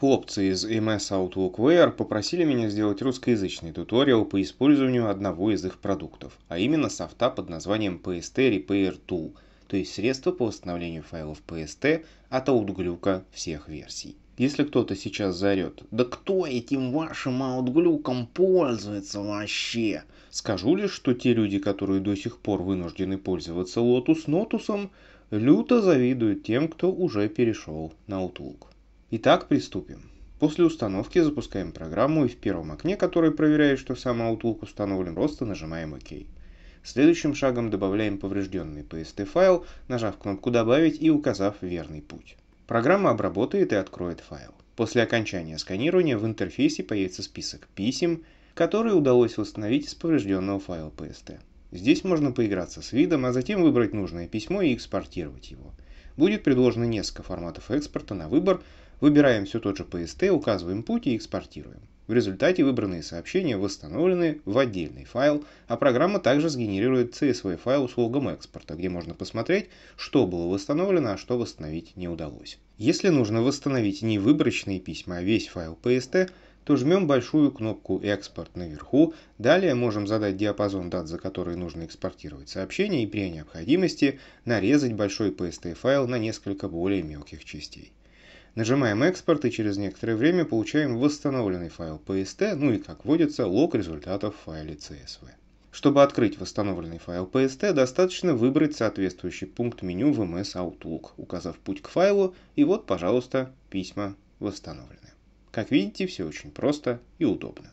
Хлопцы из MS Outlook Wear попросили меня сделать русскоязычный туториал по использованию одного из их продуктов, а именно софта под названием PST Repair Tool, то есть средство по восстановлению файлов PST от аутглюка всех версий. Если кто-то сейчас заорет, да кто этим вашим аутглюком пользуется вообще? Скажу лишь, что те люди, которые до сих пор вынуждены пользоваться Lotus Notus'ом, люто завидуют тем, кто уже перешел на Outlook. Итак, приступим. После установки запускаем программу и в первом окне, которое проверяет, что сам Outlook установлен, просто нажимаем ОК. Следующим шагом добавляем поврежденный PST файл, нажав кнопку «Добавить» и указав верный путь. Программа обработает и откроет файл. После окончания сканирования в интерфейсе появится список писем, которые удалось восстановить из поврежденного файла PST. Здесь можно поиграться с видом, а затем выбрать нужное письмо и экспортировать его. Будет предложено несколько форматов экспорта на выбор, Выбираем все тот же PST, указываем путь и экспортируем. В результате выбранные сообщения восстановлены в отдельный файл, а программа также сгенерирует CSV-файл с логом экспорта, где можно посмотреть, что было восстановлено, а что восстановить не удалось. Если нужно восстановить не выборочные письма, а весь файл PST, то жмем большую кнопку «Экспорт» наверху, далее можем задать диапазон дат, за которые нужно экспортировать сообщение и при необходимости нарезать большой PST-файл на несколько более мелких частей. Нажимаем экспорт и через некоторое время получаем восстановленный файл PST, ну и как водится лог результатов в файле CSV. Чтобы открыть восстановленный файл PST, достаточно выбрать соответствующий пункт меню в MS Outlook, указав путь к файлу, и вот, пожалуйста, письма восстановлены. Как видите, все очень просто и удобно.